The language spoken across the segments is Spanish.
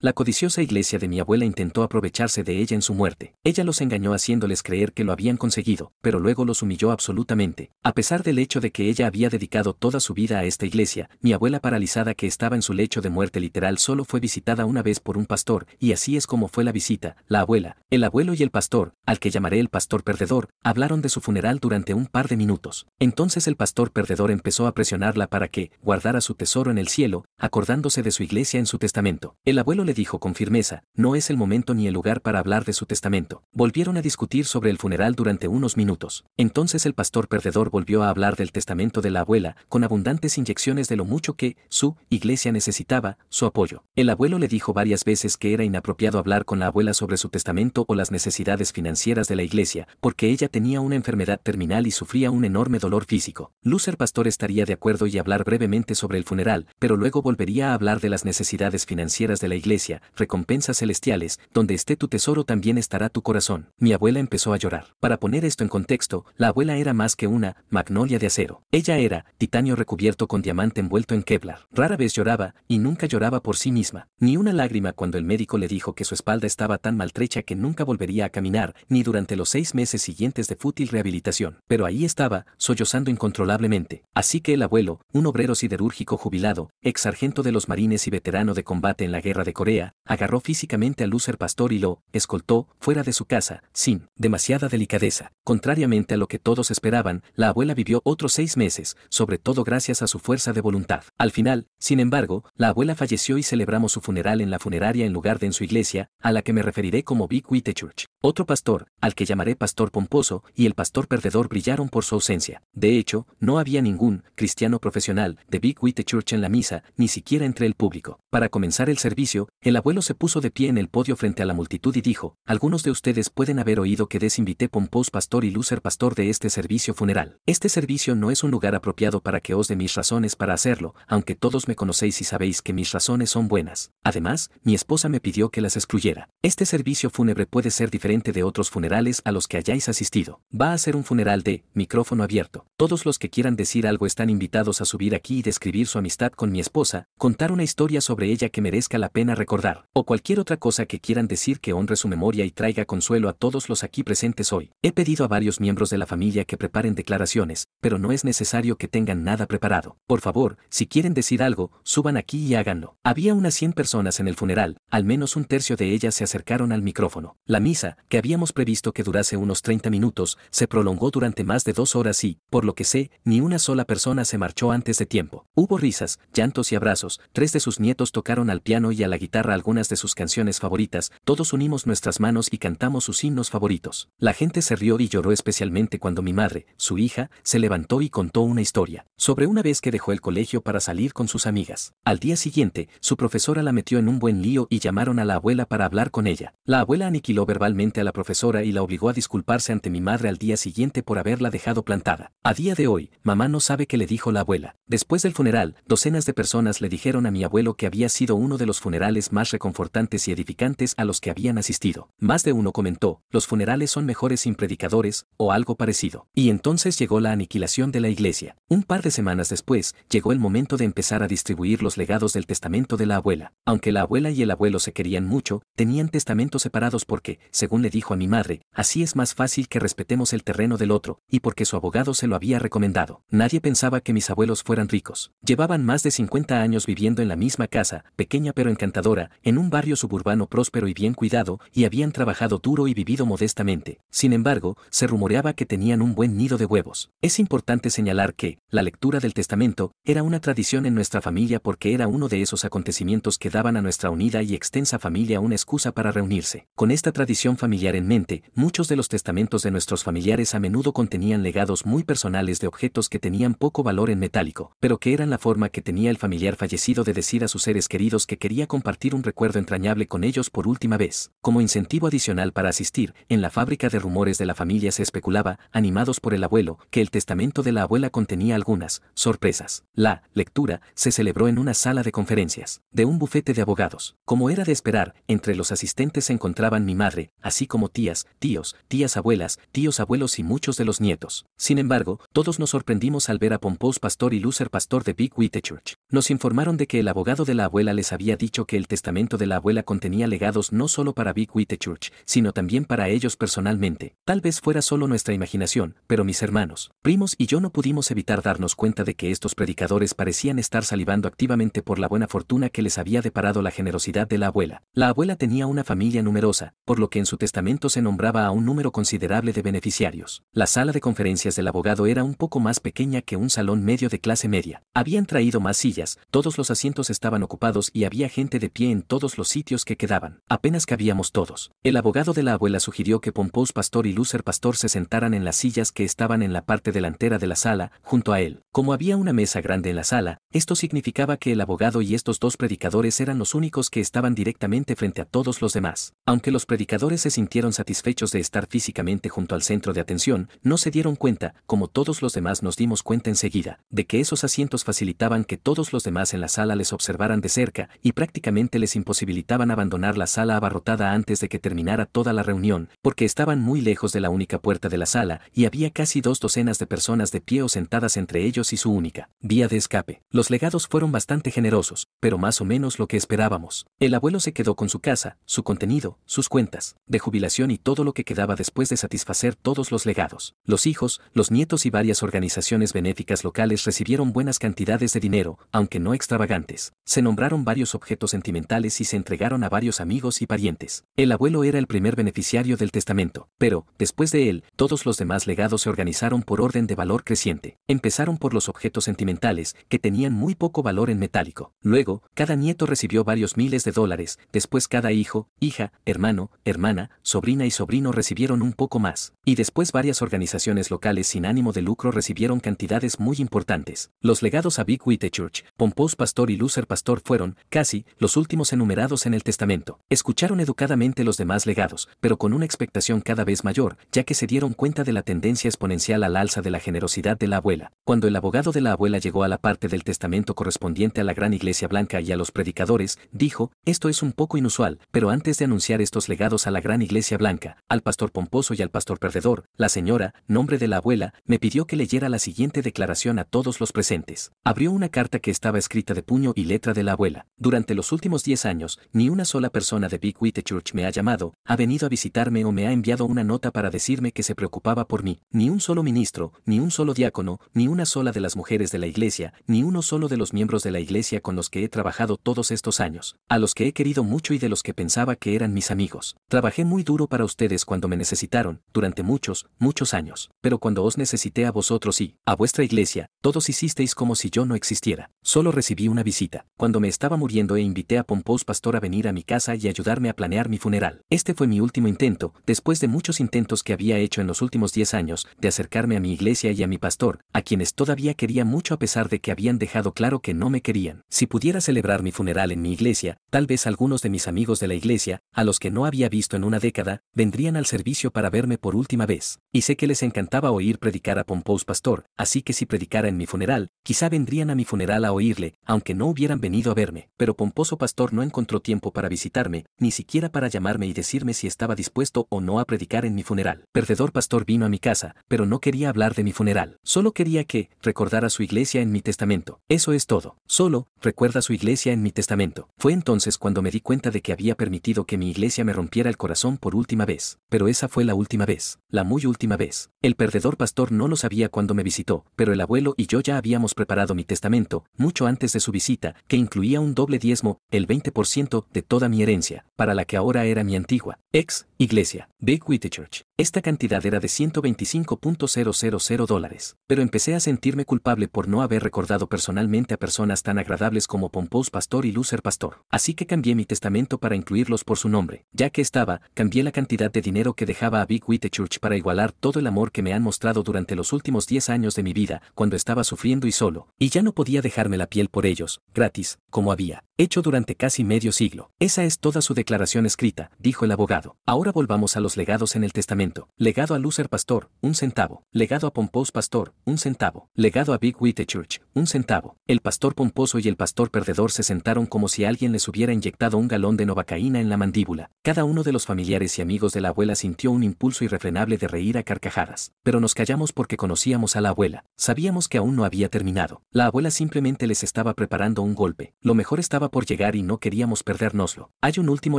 La codiciosa iglesia de mi abuela intentó aprovecharse de ella en su muerte. Ella los engañó haciéndoles creer que lo habían conseguido, pero luego los humilló absolutamente. A pesar del hecho de que ella había dedicado toda su vida a esta iglesia, mi abuela paralizada que estaba en su lecho de muerte literal solo fue visitada una vez por un pastor, y así es como fue la visita. La abuela, el abuelo y el pastor, al que llamaré el pastor perdedor, hablaron de su funeral durante un par de minutos. Entonces el pastor perdedor empezó a presionarla para que guardara su tesoro en el cielo, acordándose de su iglesia en su testamento. El abuelo le dijo con firmeza, no es el momento ni el lugar para hablar de su testamento. Volvieron a discutir sobre el funeral durante unos minutos. Entonces el pastor perdedor volvió a hablar del testamento de la abuela, con abundantes inyecciones de lo mucho que, su, iglesia necesitaba, su apoyo. El abuelo le dijo varias veces que era inapropiado hablar con la abuela sobre su testamento o las necesidades financieras de la iglesia, porque ella tenía una enfermedad terminal y sufría un enorme dolor físico. Lucer Pastor estaría de acuerdo y hablar brevemente sobre el funeral, pero luego volvería a hablar de las necesidades financieras de la iglesia recompensas celestiales, donde esté tu tesoro también estará tu corazón. Mi abuela empezó a llorar. Para poner esto en contexto, la abuela era más que una magnolia de acero. Ella era titanio recubierto con diamante envuelto en Kevlar. Rara vez lloraba, y nunca lloraba por sí misma. Ni una lágrima cuando el médico le dijo que su espalda estaba tan maltrecha que nunca volvería a caminar, ni durante los seis meses siguientes de fútil rehabilitación. Pero ahí estaba, sollozando incontrolablemente. Así que el abuelo, un obrero siderúrgico jubilado, ex sargento de los marines y veterano de combate en la guerra de Corea, agarró físicamente al lúcer Pastor y lo escoltó fuera de su casa, sin demasiada delicadeza. Contrariamente a lo que todos esperaban, la abuela vivió otros seis meses, sobre todo gracias a su fuerza de voluntad. Al final, sin embargo, la abuela falleció y celebramos su funeral en la funeraria en lugar de en su iglesia, a la que me referiré como Big Church. Otro pastor, al que llamaré pastor pomposo, y el pastor perdedor brillaron por su ausencia. De hecho, no había ningún cristiano profesional de Big White Church en la misa, ni siquiera entre el público. Para comenzar el servicio, el abuelo se puso de pie en el podio frente a la multitud y dijo, algunos de ustedes pueden haber oído que desinvité pompos pastor y lucer pastor de este servicio funeral. Este servicio no es un lugar apropiado para que os dé mis razones para hacerlo, aunque todos me conocéis y sabéis que mis razones son buenas. Además, mi esposa me pidió que las excluyera. Este servicio fúnebre puede ser diferente de otros funerales a los que hayáis asistido. Va a ser un funeral de micrófono abierto. Todos los que quieran decir algo están invitados a subir aquí y describir su amistad con mi esposa, contar una historia sobre ella que merezca la pena recordar, o cualquier otra cosa que quieran decir que honre su memoria y traiga consuelo a todos los aquí presentes hoy. He pedido a varios miembros de la familia que preparen declaraciones, pero no es necesario que tengan nada preparado. Por favor, si quieren decir algo, suban aquí y háganlo. Había unas 100 personas en el funeral, al menos un tercio de ellas se acercaron al micrófono. La misa, que habíamos previsto que durase unos 30 minutos, se prolongó durante más de dos horas y, por lo que sé, ni una sola persona se marchó antes de tiempo. Hubo risas, llantos y abrazos, tres de sus nietos tocaron al piano y a la guitarra algunas de sus canciones favoritas, todos unimos nuestras manos y cantamos sus himnos favoritos. La gente se rió y lloró especialmente cuando mi madre, su hija, se levantó y contó una historia, sobre una vez que dejó el colegio para salir con sus amigas. Al día siguiente, su profesora la metió en un buen lío y llamaron a la abuela para hablar con ella. La abuela aniquiló verbalmente a la profesora y la obligó a disculparse ante mi madre al día siguiente por haberla dejado plantada. A día de hoy, mamá no sabe qué le dijo la abuela. Después del funeral, docenas de personas le dijeron a mi abuelo que había sido uno de los funerales más reconfortantes y edificantes a los que habían asistido. Más de uno comentó, los funerales son mejores sin predicadores, o algo parecido. Y entonces llegó la aniquilación de la iglesia. Un par de semanas después, llegó el momento de empezar a distribuir los legados del testamento de la abuela. Aunque la abuela y el abuelo se querían mucho, tenían testamentos separados porque, según le dijo a mi madre, así es más fácil que respetemos el terreno del otro, y porque su abogado se lo había recomendado. Nadie pensaba que mis abuelos fueran ricos. Llevaban más de 50 años viviendo en la misma casa, pequeña pero encantadora, en un barrio suburbano próspero y bien cuidado, y habían trabajado duro y vivido modestamente. Sin embargo, se rumoreaba que tenían un buen nido de huevos. Es importante señalar que, la lectura del testamento, era una tradición en nuestra familia porque era uno de esos acontecimientos que daban a nuestra unida y extensa familia una excusa para reunirse. Con esta tradición familiar, en mente, muchos de los testamentos de nuestros familiares a menudo contenían legados muy personales de objetos que tenían poco valor en metálico, pero que eran la forma que tenía el familiar fallecido de decir a sus seres queridos que quería compartir un recuerdo entrañable con ellos por última vez. Como incentivo adicional para asistir, en la fábrica de rumores de la familia se especulaba, animados por el abuelo, que el testamento de la abuela contenía algunas sorpresas. La lectura se celebró en una sala de conferencias, de un bufete de abogados. Como era de esperar, entre los asistentes se encontraban mi madre, así así como tías, tíos, tías abuelas, tíos abuelos y muchos de los nietos. Sin embargo, todos nos sorprendimos al ver a Pompous pastor y Lucer pastor de Big Church. Nos informaron de que el abogado de la abuela les había dicho que el testamento de la abuela contenía legados no solo para Big Church, sino también para ellos personalmente. Tal vez fuera solo nuestra imaginación, pero mis hermanos, primos y yo no pudimos evitar darnos cuenta de que estos predicadores parecían estar salivando activamente por la buena fortuna que les había deparado la generosidad de la abuela. La abuela tenía una familia numerosa, por lo que en su testamento testamento se nombraba a un número considerable de beneficiarios. La sala de conferencias del abogado era un poco más pequeña que un salón medio de clase media. Habían traído más sillas, todos los asientos estaban ocupados y había gente de pie en todos los sitios que quedaban. Apenas cabíamos todos. El abogado de la abuela sugirió que Pompous Pastor y Lucer Pastor se sentaran en las sillas que estaban en la parte delantera de la sala, junto a él. Como había una mesa grande en la sala, esto significaba que el abogado y estos dos predicadores eran los únicos que estaban directamente frente a todos los demás. Aunque los predicadores sintieron satisfechos de estar físicamente junto al centro de atención, no se dieron cuenta, como todos los demás nos dimos cuenta enseguida, de que esos asientos facilitaban que todos los demás en la sala les observaran de cerca y prácticamente les imposibilitaban abandonar la sala abarrotada antes de que terminara toda la reunión, porque estaban muy lejos de la única puerta de la sala y había casi dos docenas de personas de pie o sentadas entre ellos y su única vía de escape. Los legados fueron bastante generosos, pero más o menos lo que esperábamos. El abuelo se quedó con su casa, su contenido, sus cuentas. De jubilación y todo lo que quedaba después de satisfacer todos los legados. Los hijos, los nietos y varias organizaciones benéficas locales recibieron buenas cantidades de dinero, aunque no extravagantes. Se nombraron varios objetos sentimentales y se entregaron a varios amigos y parientes. El abuelo era el primer beneficiario del testamento, pero, después de él, todos los demás legados se organizaron por orden de valor creciente. Empezaron por los objetos sentimentales, que tenían muy poco valor en metálico. Luego, cada nieto recibió varios miles de dólares, después cada hijo, hija, hermano, hermana, sobrina y sobrino recibieron un poco más, y después varias organizaciones locales sin ánimo de lucro recibieron cantidades muy importantes. Los legados a Big Church, Pompous Pastor y Lucer Pastor fueron, casi, los últimos enumerados en el testamento. Escucharon educadamente los demás legados, pero con una expectación cada vez mayor, ya que se dieron cuenta de la tendencia exponencial al alza de la generosidad de la abuela. Cuando el abogado de la abuela llegó a la parte del testamento correspondiente a la gran iglesia blanca y a los predicadores, dijo, esto es un poco inusual, pero antes de anunciar estos legados a la gran iglesia blanca, al pastor pomposo y al pastor perdedor, la señora, nombre de la abuela, me pidió que leyera la siguiente declaración a todos los presentes. Abrió una carta que estaba escrita de puño y letra de la abuela. Durante los últimos diez años, ni una sola persona de Big Church me ha llamado, ha venido a visitarme o me ha enviado una nota para decirme que se preocupaba por mí. Ni un solo ministro, ni un solo diácono, ni una sola de las mujeres de la iglesia, ni uno solo de los miembros de la iglesia con los que he trabajado todos estos años, a los que he querido mucho y de los que pensaba que eran mis amigos. Trabajé muy duro para ustedes cuando me necesitaron, durante muchos, muchos años, pero cuando os necesité a vosotros y, a vuestra iglesia, todos hicisteis como si yo no existiera. Solo recibí una visita. Cuando me estaba muriendo e invité a Pompous Pastor a venir a mi casa y ayudarme a planear mi funeral. Este fue mi último intento, después de muchos intentos que había hecho en los últimos 10 años, de acercarme a mi iglesia y a mi pastor, a quienes todavía quería mucho a pesar de que habían dejado claro que no me querían. Si pudiera celebrar mi funeral en mi iglesia, tal vez algunos de mis amigos de la iglesia, a los que no había visto en una década, vendrían al servicio para verme por última vez, y sé que les encantaba oír predicar a Pompous Pastor, así que si predicara en mi funeral, quizá vendrían a mi funeral a oírle, aunque no hubieran venido a verme. Pero Pomposo Pastor no encontró tiempo para visitarme, ni siquiera para llamarme y decirme si estaba dispuesto o no a predicar en mi funeral. Perdedor Pastor vino a mi casa, pero no quería hablar de mi funeral. Solo quería que recordara su iglesia en mi testamento. Eso es todo. Solo recuerda su iglesia en mi testamento. Fue entonces cuando me di cuenta de que había permitido que mi iglesia me rompiera el corazón por última vez, pero esa fue la última vez, la muy última vez. El perdedor pastor no lo sabía cuando me visitó, pero el abuelo y yo ya habíamos preparado mi testamento, mucho antes de su visita, que incluía un doble diezmo, el 20% de toda mi herencia, para la que ahora era mi antigua, ex Iglesia, Big Church. Esta cantidad era de 125.000 dólares, pero empecé a sentirme culpable por no haber recordado personalmente a personas tan agradables como Pompous Pastor y Lucer Pastor. Así que cambié mi testamento para incluirlos por su nombre. Ya que estaba, cambié la cantidad de dinero que dejaba a Big Church para igualar todo el amor que me han mostrado durante los últimos 10 años de mi vida, cuando estaba sufriendo y solo, y ya no podía dejarme la piel por ellos, gratis, como había hecho durante casi medio siglo. Esa es toda su declaración escrita, dijo el abogado. Ahora volvamos a los legados en el testamento. Legado a Luther Pastor, un centavo. Legado a Pomposo Pastor, un centavo. Legado a Big Church, un centavo. El pastor pomposo y el pastor perdedor se sentaron como si alguien les hubiera inyectado un galón de novacaína en la mandíbula. Cada uno de los familiares y amigos de la abuela sintió un impulso irrefrenable de reír a carcajadas. Pero nos callamos porque conocíamos a la abuela. Sabíamos que aún no había terminado. La abuela simplemente les estaba preparando un golpe. Lo mejor estaba por llegar y no queríamos perdérnoslo. Hay un último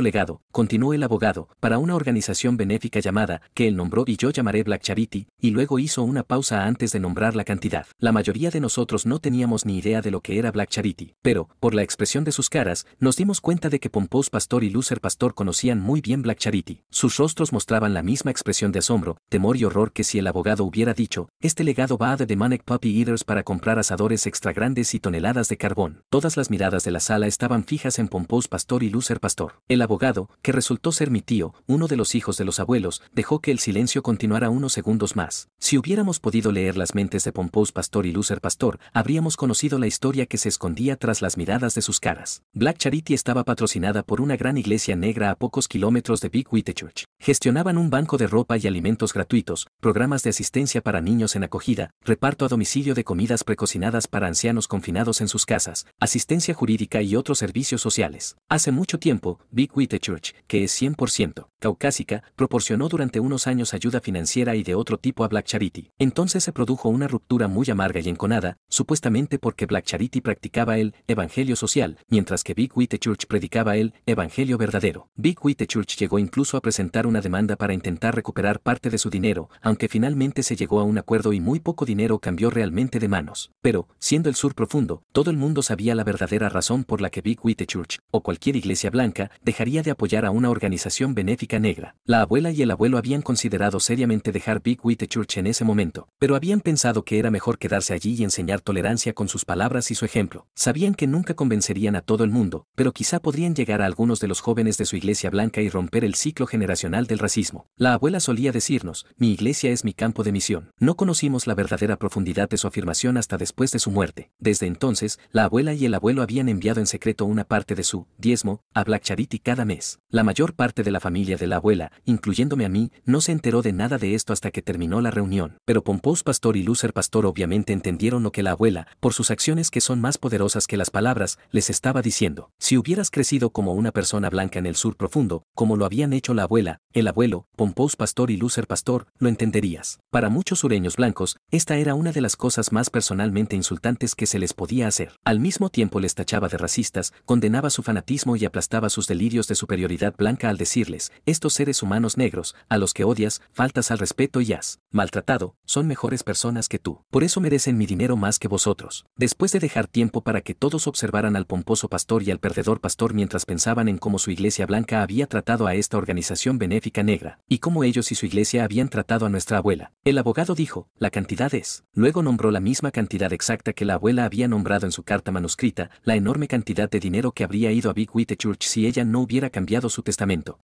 legado, continuó el abogado, para una organización benéfica llamada, que él nombró y yo llamaré Black Charity, y luego hizo una pausa antes de nombrar la cantidad. La mayoría de nosotros no teníamos ni idea de lo que era Black Charity, pero, por la expresión de sus caras, nos dimos cuenta de que Pompos Pastor y Lucer Pastor conocían muy bien Black Charity. Sus rostros mostraban la misma expresión de asombro, temor y horror que si el abogado hubiera dicho, este legado va a The Demonic Puppy Eaters para comprar asadores extra grandes y toneladas de carbón. Todas las miradas de la sala estaban fijas en Pompous Pastor y Lucer Pastor. El abogado, que resultó ser mi tío, uno de los hijos de los abuelos, dejó que el silencio continuara unos segundos más. Si hubiéramos podido leer las mentes de Pompous Pastor y Lúcer Pastor, habríamos conocido la historia que se escondía tras las miradas de sus caras. Black Charity estaba patrocinada por una gran iglesia negra a pocos kilómetros de Big Church. Gestionaban un banco de ropa y alimentos gratuitos, programas de asistencia para niños en acogida, reparto a domicilio de comidas precocinadas para ancianos confinados en sus casas, asistencia jurídica y otros servicios sociales. Hace mucho tiempo, Big Church, que es 100% caucásica, proporcionó durante unos años ayuda financiera y de otro tipo a Black Charity. Entonces se produjo una ruptura muy amarga y enconada, supuestamente porque Black Charity practicaba el evangelio social, mientras que Big Church predicaba el evangelio verdadero. Big Church llegó incluso a presentar una demanda para intentar recuperar parte de su dinero, aunque finalmente se llegó a un acuerdo y muy poco dinero cambió realmente de manos. Pero, siendo el sur profundo, todo el mundo sabía la verdadera razón por la que Big Church, o cualquier iglesia blanca, dejaría de apoyar a una organización benéfica negra. La abuela y el abuelo habían considerado seriamente dejar Big Church en ese momento, pero habían pensado que era mejor quedarse allí y enseñar tolerancia con sus palabras y su ejemplo. Sabían que nunca convencerían a todo el mundo, pero quizá podrían llegar a algunos de los jóvenes de su iglesia blanca y romper el ciclo generacional del racismo. La abuela solía decirnos, mi iglesia es mi campo de misión. No conocimos la verdadera profundidad de su afirmación hasta después de su muerte. Desde entonces, la abuela y el abuelo habían enviado en secreto una parte de su diezmo a Black Charity cada mes. La mayor parte de la familia de la abuela, incluyéndome a mí, no se enteró de nada de esto hasta que terminó la reunión. Pero Pompos Pastor y Lucer Pastor obviamente entendieron lo que la abuela, por sus acciones que son más poderosas que las palabras, les estaba diciendo. Si hubieras crecido como una persona blanca en el sur profundo, como lo habían hecho la abuela, el abuelo, pomposo Pastor y Lúcer Pastor, lo entenderías. Para muchos sureños blancos, esta era una de las cosas más personalmente insultantes que se les podía hacer. Al mismo tiempo les tachaba de racistas, condenaba su fanatismo y aplastaba sus delirios de superioridad blanca al decirles, estos seres humanos negros, a los que odias, faltas al respeto y has maltratado, son mejores personas que tú. Por eso merecen mi dinero más que vosotros. Después de dejar tiempo para que todos observaran al pomposo pastor y al perdedor pastor mientras pensaban en cómo su iglesia blanca había tratado a esta organización benéfica, negra, y cómo ellos y su iglesia habían tratado a nuestra abuela. El abogado dijo, la cantidad es. Luego nombró la misma cantidad exacta que la abuela había nombrado en su carta manuscrita, la enorme cantidad de dinero que habría ido a Big Witte Church si ella no hubiera cambiado su testamento.